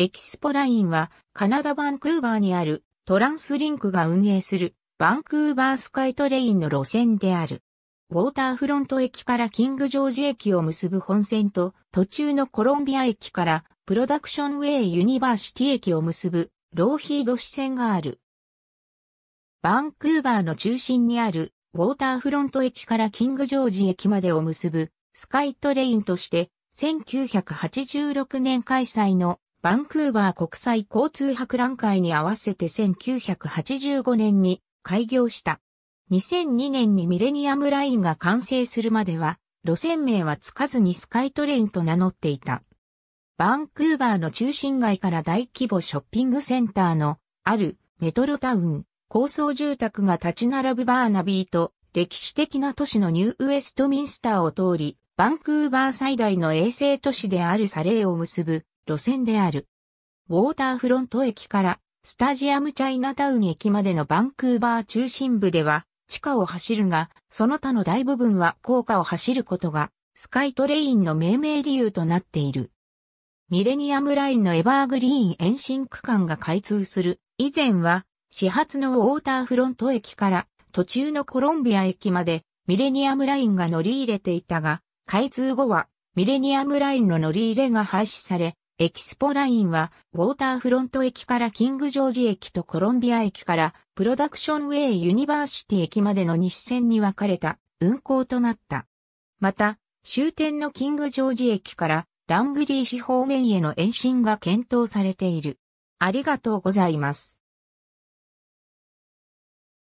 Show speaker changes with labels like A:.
A: エキスポラインはカナダ・バンクーバーにあるトランスリンクが運営するバンクーバースカイトレインの路線である。ウォーターフロント駅からキングジョージ駅を結ぶ本線と途中のコロンビア駅からプロダクションウェイユニバーシティ駅を結ぶローヒード支線がある。バンクーバーの中心にあるウォーターフロント駅からキングジョージ駅までを結ぶスカイトレインとして1986年開催のバンクーバー国際交通博覧会に合わせて1985年に開業した。2002年にミレニアムラインが完成するまでは、路線名はつかずにスカイトレインと名乗っていた。バンクーバーの中心街から大規模ショッピングセンターのあるメトロタウン、高層住宅が立ち並ぶバーナビーと歴史的な都市のニューウエストミンスターを通り、バンクーバー最大の衛星都市であるサレーを結ぶ路線である。ウォーターフロント駅からスタジアムチャイナタウン駅までのバンクーバー中心部では地下を走るが、その他の大部分は高架を走ることがスカイトレインの命名理由となっている。ミレニアムラインのエバーグリーン延伸区間が開通する。以前は始発のウォーターフロント駅から途中のコロンビア駅までミレニアムラインが乗り入れていたが、開通後はミレニアムラインの乗り入れが廃止され、エキスポラインは、ウォーターフロント駅からキングジョージ駅とコロンビア駅から、プロダクションウェイユニバーシティ駅までの西線に分かれた運行となった。また、終点のキングジョージ駅から、ラングリー市方面への延伸が検討されている。ありがとうございます。